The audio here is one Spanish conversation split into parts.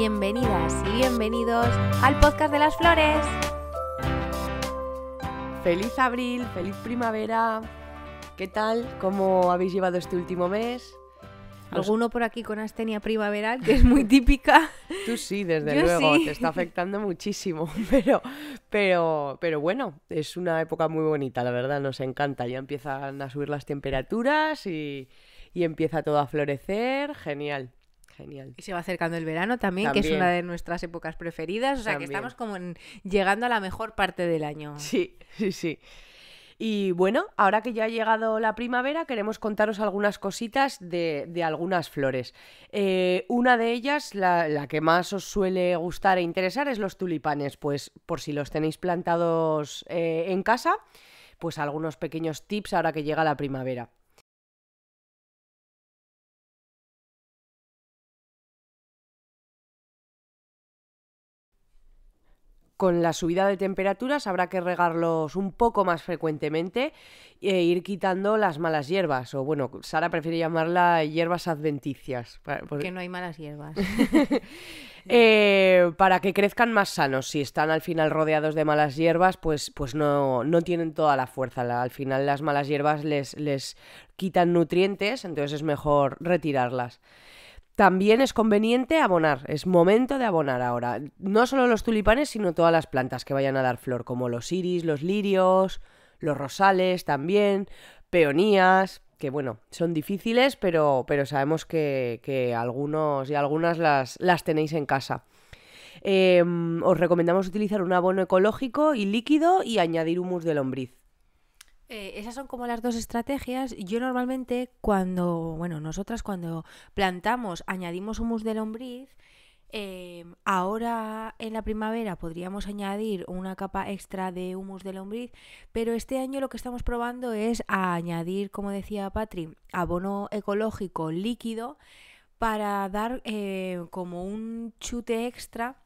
bienvenidas y bienvenidos al podcast de las flores. Feliz abril, feliz primavera. ¿Qué tal? ¿Cómo habéis llevado este último mes? Alguno por aquí con astenia primaveral, que es muy típica. Tú sí, desde luego, te está afectando muchísimo, pero, pero, pero bueno, es una época muy bonita, la verdad, nos encanta. Ya empiezan a subir las temperaturas y empieza todo a florecer, genial. Genial. Y se va acercando el verano también, que es una de nuestras épocas preferidas. O sea, que estamos como llegando a la mejor parte del año. Sí, sí, sí. Y bueno, ahora que ya ha llegado la primavera, queremos contaros algunas cositas de, algunas flores. Eh, una de ellas, la, que más os suele gustar e interesar, es los tulipanes. Pues por si los tenéis plantados eh, en casa, pues algunos pequeños tips ahora que llega la primavera. Con la subida de temperaturas habrá que regarlos un poco más frecuentemente e ir quitando las malas hierbas, o bueno, Sara prefiere llamarla hierbas adventicias. Porque... Pues que no hay malas hierbas. Eh, para que crezcan más sanos, si están al final rodeados de malas hierbas, pues, pues no, no tienen toda la fuerza. al final las malas hierbas les, les quitan nutrientes, entonces es mejor retirarlas también es conveniente abonar, es momento de abonar ahora. No solo los tulipanes, sino todas las plantas que vayan a dar flor, como los iris, los lirios, los rosales también, peonías, que bueno, son difíciles, pero, pero sabemos que, algunos y algunas las, tenéis en casa. Em, os recomendamos utilizar un abono ecológico y líquido y añadir humus de lombriz. Eh, esas son como las dos estrategias. Yo normalmente cuando, bueno, nosotras cuando plantamos, añadimos humus de lombriz, eh, ahora en la primavera podríamos añadir una capa extra de humus de lombriz, pero este año lo que estamos probando es añadir, como decía Patri, abono ecológico líquido para dar eh, como un chute extra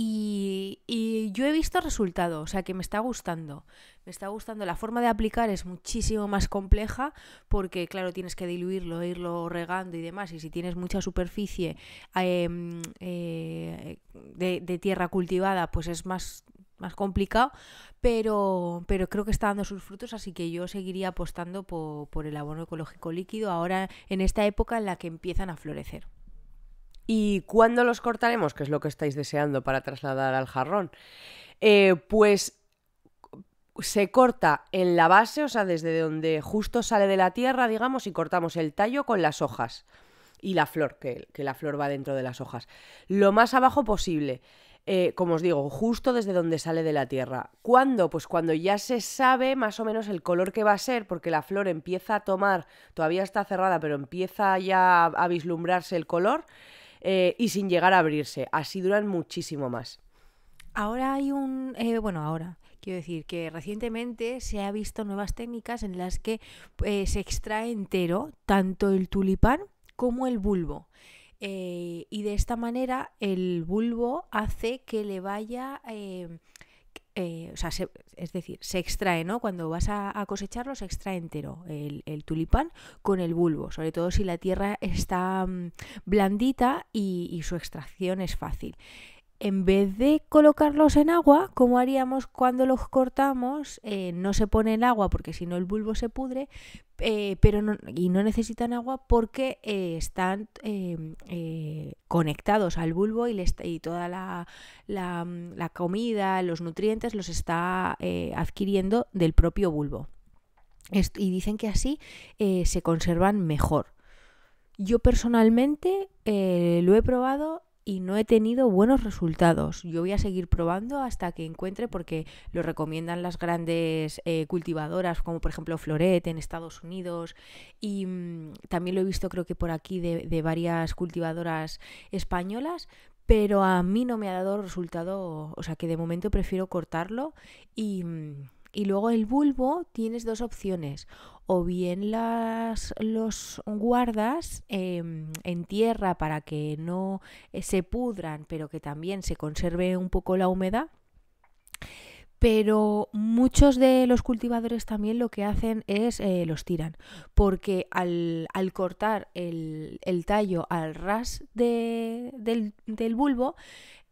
y, yo he visto resultados, o sea que me está gustando. Me está gustando. La forma de aplicar es muchísimo más compleja porque, claro, tienes que diluirlo, irlo regando y demás. Y si tienes mucha superficie em, eh, de, tierra cultivada, pues es más, más complicado. Pero, creo que está dando sus frutos, así que yo seguiría apostando por el abono ecológico líquido ahora en esta época en la que empiezan a florecer. ¿Y cuándo los cortaremos? Que es lo que estáis deseando para trasladar al jarrón. Eh, pues se corta en la base, o sea, desde donde justo sale de la tierra, digamos, y cortamos el tallo con las hojas y la flor, que, la flor va dentro de las hojas. Lo más abajo posible. Eh, como os digo, justo desde donde sale de la tierra. ¿Cuándo? Pues cuando ya se sabe más o menos el color que va a ser, porque la flor empieza a tomar, todavía está cerrada, pero empieza ya a vislumbrarse el color. Eh, y sin llegar a abrirse. Así duran muchísimo más. Ahora hay un... Eh, bueno, ahora. Quiero decir que recientemente se han visto nuevas técnicas en las que eh, se extrae entero tanto el tulipán como el bulbo. y de esta manera el bulbo hace que le vaya eh, es decir, se extrae, ¿no? Cuando vas a, cosecharlo, se extrae entero el, tulipán con el bulbo, sobre todo si la tierra está mm, blandita y su extracción es fácil en vez de colocarlos en agua, como haríamos cuando los cortamos, eh, no se pone en agua porque si no el bulbo se pudre, eh, pero y no necesitan agua porque eh, están conectados al bulbo y, toda la, comida, los nutrientes los está adquiriendo del propio bulbo. y dicen que así se conservan mejor. Yo personalmente lo he probado y no he tenido buenos resultados. Yo voy a seguir probando hasta que encuentre, porque lo recomiendan las grandes eh, cultivadoras, como por ejemplo Floret en Estados Unidos, y mm, también lo he visto creo que por aquí de, varias cultivadoras españolas, pero a mí no me ha dado resultado, o sea que de momento prefiero cortarlo y... Mm, y luego el bulbo tienes dos opciones. O bien las, los guardas em, en tierra para que no eh, se pudran, pero que también se conserve un poco la humedad. Pero muchos de los cultivadores también lo que hacen es eh, los tiran, porque al, cortar el, el, tallo al ras del, del, bulbo,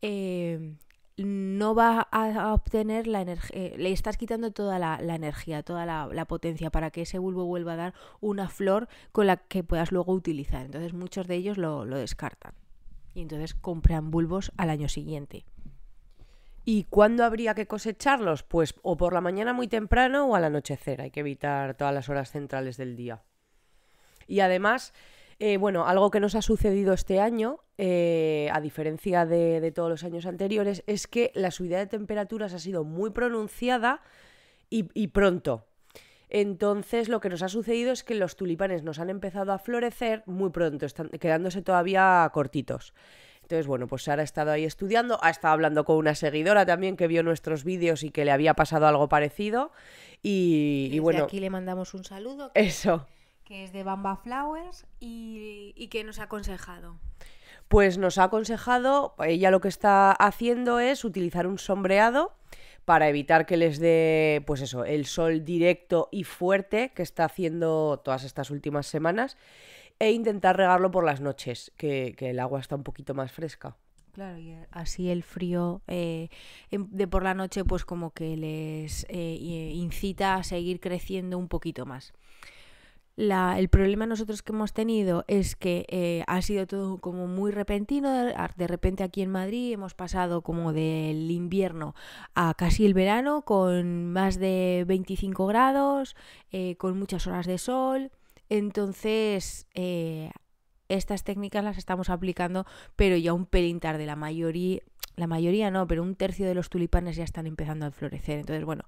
em, no va a obtener la energía, eh, le estás quitando toda la, energía, toda la, potencia para que ese bulbo vuelva a dar una flor con la que puedas luego utilizar. Entonces muchos de ellos lo, lo descartan y entonces compran bulbos al año siguiente. ¿Y cuándo habría que cosecharlos? Pues o por la mañana muy temprano o al anochecer. Hay que evitar todas las horas centrales del día. Y además, eh, bueno, algo que nos ha sucedido este año, eh, a diferencia de, todos los años anteriores, es que la subida de temperaturas ha sido muy pronunciada y, pronto. Entonces lo que nos ha sucedido es que los tulipanes nos han empezado a florecer muy pronto, quedándose todavía cortitos. Entonces, bueno, pues Sara ha estado ahí estudiando, ha estado hablando con una seguidora también que vio nuestros vídeos y que le había pasado algo parecido. Y, y bueno. Aquí le mandamos un saludo. Eso que es de Bamba Flowers y, que nos ha aconsejado. Pues nos ha aconsejado, ella lo que está haciendo es utilizar un sombreado para evitar que les dé, pues eso, el sol directo y fuerte que está haciendo todas estas últimas semanas e intentar regarlo por las noches, que, el agua está un poquito más fresca. Claro, y así el frío eh, de por la noche pues como que les eh, incita a seguir creciendo un poquito más el problema nosotros que hemos tenido es que eh, ha sido todo como muy repentino. De repente aquí en Madrid hemos pasado como del invierno a casi el verano con más de 25 grados, eh, con muchas horas de sol. Entonces, eh, estas técnicas las estamos aplicando, pero ya un pelín tarde. La mayoría, la mayoría no, pero un tercio de los tulipanes ya están empezando a florecer. Entonces, bueno,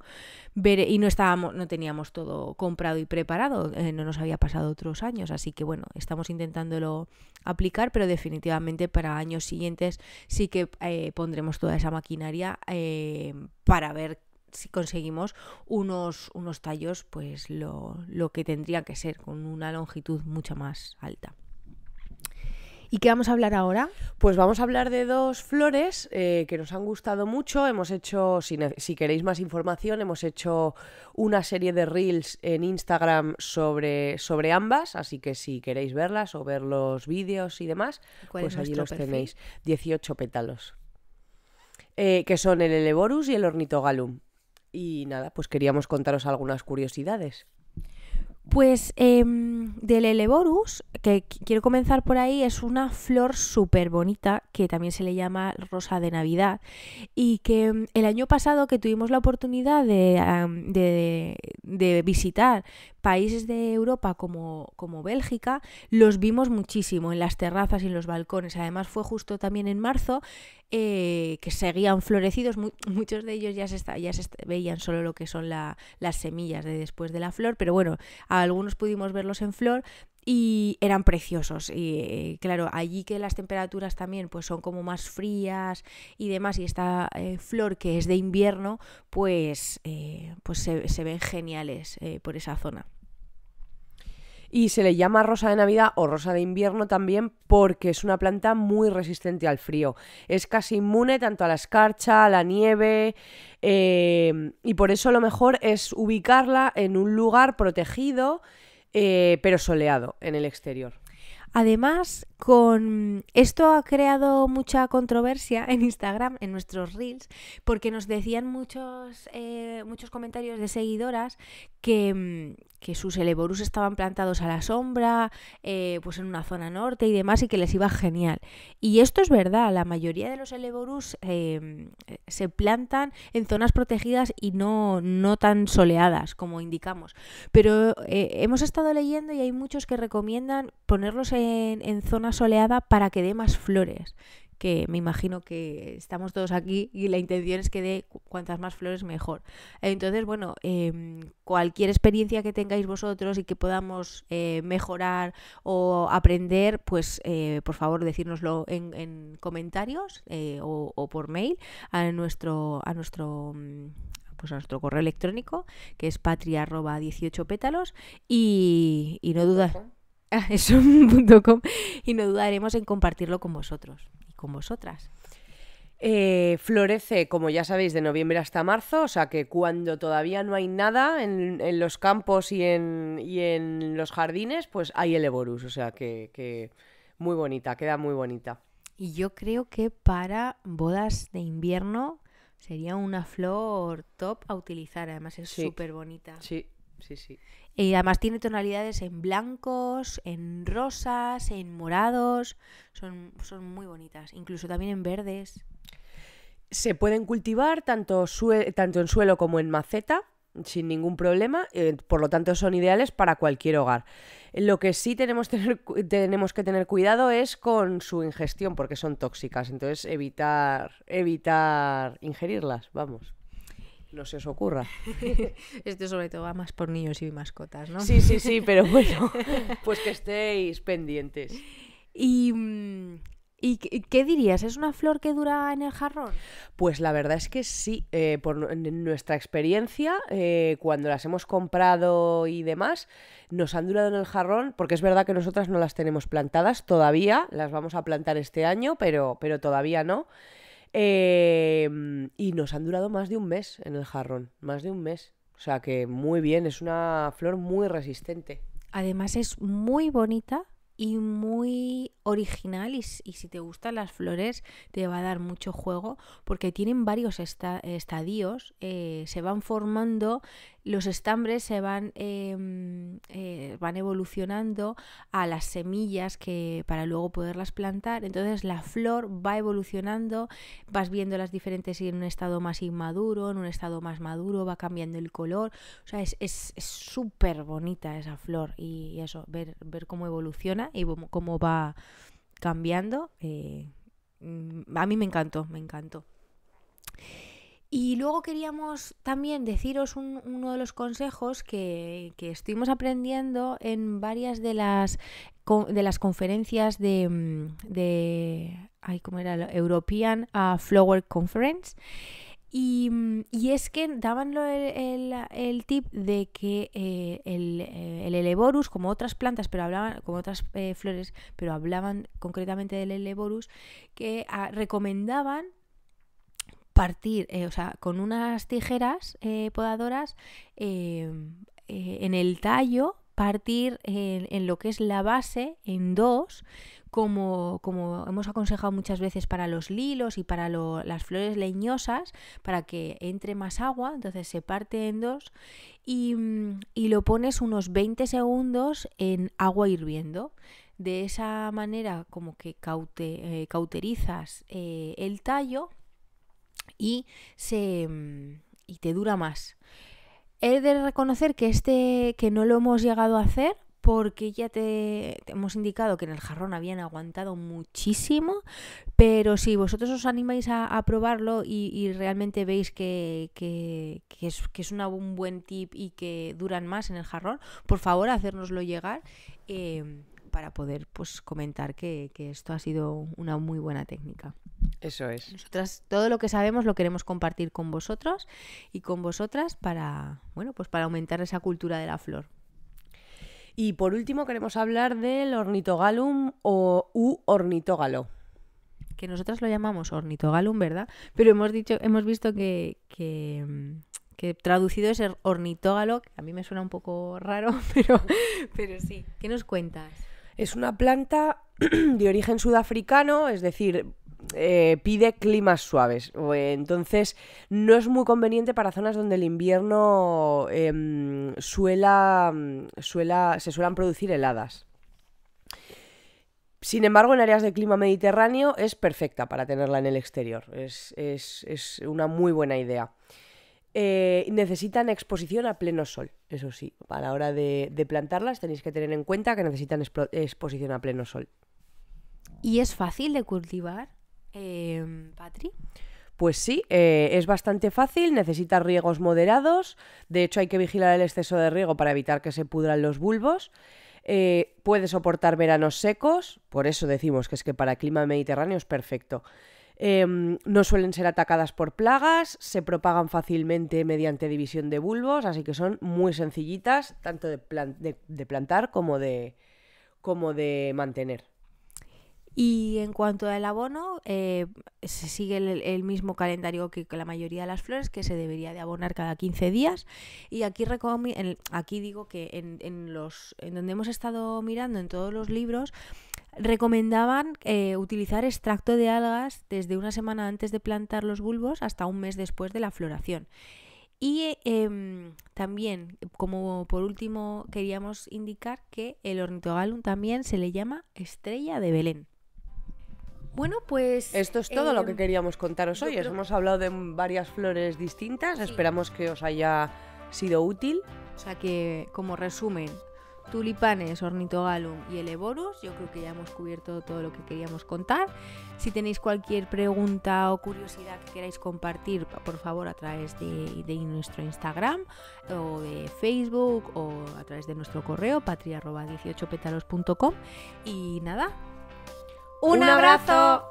y no estábamos, no teníamos todo comprado y preparado, eh, no nos había pasado otros años, así que bueno, estamos intentándolo aplicar, pero definitivamente para años siguientes sí que eh, pondremos toda esa maquinaria eh, para ver si conseguimos unos, unos tallos, pues lo, lo que tendría que ser, con una longitud mucho más alta. ¿Y qué vamos a hablar ahora? Pues vamos a hablar de dos flores eh, que nos han gustado mucho. Hemos hecho, si, queréis más información, hemos hecho una serie de reels en Instagram sobre, sobre ambas, así que si queréis verlas o ver los vídeos y demás, pues allí los tenéis. 18 pétalos. Eh, que son el Eleborus y el Ornithogalum. Y nada, pues queríamos contaros algunas curiosidades. Pues em, del Eleborus, que quiero comenzar por ahí, es una flor súper bonita que también se le llama rosa de Navidad y que em, el año pasado que tuvimos la oportunidad de, de, de visitar países de Europa como, como Bélgica, los vimos muchísimo en las terrazas y en los balcones. Además fue justo también en marzo eh, que seguían florecidos. muchos de ellos ya se, ya se veían solo lo que son las semillas de después de la flor, pero bueno, algunos pudimos verlos en flor y eran preciosos. Y eh, claro, allí que las temperaturas también pues son como más frías y demás, y esta eh, flor que es de invierno, pues, eh, pues se, ven geniales por esa zona. Y se le llama rosa de Navidad o rosa de invierno también porque es una planta muy resistente al frío. Es casi inmune tanto a la escarcha, a la nieve y por eso lo mejor es ubicarla en un lugar protegido eh, pero soleado en el exterior. Además, con esto ha creado mucha controversia en Instagram, en nuestros reels, porque nos decían muchos, eh, muchos comentarios de seguidoras que, mm, que sus eleborus estaban plantados a la sombra, eh, pues en una zona norte y demás, y que les iba genial. Y esto es verdad, la mayoría de los eleborus em, se plantan en zonas protegidas y no, no tan soleadas, como indicamos. Pero eh, hemos estado leyendo y hay muchos que recomiendan ponerlos en, en zona soleada para que dé más flores que me imagino que estamos todos aquí y la intención es que dé cuantas más flores mejor. Entonces, bueno, em, cualquier experiencia que tengáis vosotros y que podamos eh, mejorar o aprender, pues eh, por favor decírnoslo en, comentarios eh, o, por mail a nuestro, a nuestro mm, pues a nuestro correo electrónico, que es patria arroba 18 pétalos, y, no y no dudaremos en compartirlo con vosotros con vosotras. Eh, florece, como ya sabéis, de noviembre hasta marzo, o sea que cuando todavía no hay nada en, los campos y en, y en, los jardines, pues hay el Eborus, o sea que, muy bonita, queda muy bonita. Y yo creo que para bodas de invierno sería una flor top a utilizar, además es súper bonita. Sí, sí, sí. Y además tiene tonalidades en blancos, en rosas, en morados. Son, son muy bonitas. Incluso también en verdes. Se pueden cultivar tanto, tanto en suelo como en maceta sin ningún problema, eh, por lo tanto son ideales para cualquier hogar. Lo que sí tenemos, tenemos, que tener cuidado es con su ingestión, porque son tóxicas, entonces evitar, evitar ingerirlas, vamos no se os ocurra. Esto sobre todo va más por niños y mascotas, ¿no? Sí, sí, sí, pero bueno, pues que estéis pendientes. ¿Y, mm, y qué dirías? ¿Es una flor que dura en el jarrón? Pues la verdad es que sí. Eh, por nuestra experiencia, eh, cuando las hemos comprado y demás, nos han durado en el jarrón, porque es verdad que nosotras no las tenemos plantadas todavía, las vamos a plantar este año, pero, pero todavía no. Em, y nos han durado más de un mes en el jarrón, más de un mes. O sea que muy bien, es una flor muy resistente. Además es muy bonita y muy original y, si te gustan las flores te va a dar mucho juego porque tienen varios estadios, eh, se van formando los estambres se van, em, eh, van evolucionando a las semillas que para luego poderlas plantar. Entonces la flor va evolucionando, vas viendo las diferentes en un estado más inmaduro, en un estado más maduro, va cambiando el color. O sea, es súper bonita esa flor y eso, ver, cómo evoluciona y cómo va cambiando. Eh, mm, a mí me encantó, me encantó. Y luego queríamos también deciros un, uno de los consejos que, que, estuvimos aprendiendo en varias de las, de las conferencias de, mm, de ¿cómo era? European ah, Flower Conference. Y, mm, es que daban el, tip de que eh, el, eh, el, eleborus, como otras plantas, pero hablaban, como otras eh, flores, pero hablaban concretamente del eleborus, que ah, recomendaban partir, eh, o sea, con unas tijeras eh, podadoras em, eh, en el tallo, partir en, lo que es la base en dos, como, hemos aconsejado muchas veces para los lilos y para las flores leñosas, para que entre más agua, entonces se parte en dos y, lo pones unos 20 segundos en agua hirviendo. De esa manera como que cauterizas el tallo y, se, mm, y te dura más. He de reconocer que, este, que no lo hemos llegado a hacer porque ya te, hemos indicado que en el jarrón habían aguantado muchísimo, pero si vosotros os animáis a, probarlo y, realmente veis que, que, es, un buen tip y que duran más en el jarrón, por favor, hacérnoslo llegar. Em, para poder pues, comentar que, esto ha sido una muy buena técnica. Eso es. Nosotras todo lo que sabemos lo queremos compartir con vosotros y con vosotras para, bueno, pues para aumentar esa cultura de la flor. Y por último queremos hablar del ornitogalum o u ornitógalo. Que nosotras lo llamamos ornitogalum, ¿verdad? Pero hemos dicho, hemos visto que, traducido es ornitógalo, que a mí me suena un poco raro, pero, pero sí. ¿Qué nos cuentas? Es una planta de origen sudafricano, es decir, eh, pide climas suaves. Eh, entonces, no es muy conveniente para zonas donde el invierno em, mm, se suelan producir heladas. Sin embargo, en áreas de clima mediterráneo es perfecta para tenerla en el exterior. Es, es una muy buena idea. Eh, necesitan exposición a pleno sol, eso sí. A la hora de, plantarlas tenéis que tener en cuenta que necesitan exposición a pleno sol. ¿Y es fácil de cultivar, em, Patri? Pues sí, eh, es bastante fácil, necesita riegos moderados, de hecho hay que vigilar el exceso de riego para evitar que se pudran los bulbos. Eh, puede soportar veranos secos, por eso decimos que es que para clima mediterráneo es perfecto. Em, no suelen ser atacadas por plagas, se propagan fácilmente mediante división de bulbos, así que son muy sencillitas, tanto de, plantar como de, mantener. Y en cuanto al abono, eh, se sigue el, mismo calendario que la mayoría de las flores, que se debería de abonar cada 15 días. Y aquí, aquí digo que los, en donde hemos estado mirando en todos los libros, recomendaban eh, utilizar extracto de algas desde una semana antes de plantar los bulbos hasta un mes después de la floración. Y em, también, como por último, queríamos indicar que el ornitogalum también se le llama estrella de Belén. Bueno, pues... Esto es todo lo que em, queríamos contaros hoy. hemos hablado de varias flores distintas. Esperamos que os haya sido útil. O sea que, como resumen, tulipanes, ornitogalum y el Yo creo que ya hemos cubierto todo lo que queríamos contar. Si tenéis cualquier pregunta o curiosidad que queráis compartir, por favor a través de, nuestro Instagram o de Facebook o a través de nuestro correo patria18petalos.com. Y nada, un, abrazo.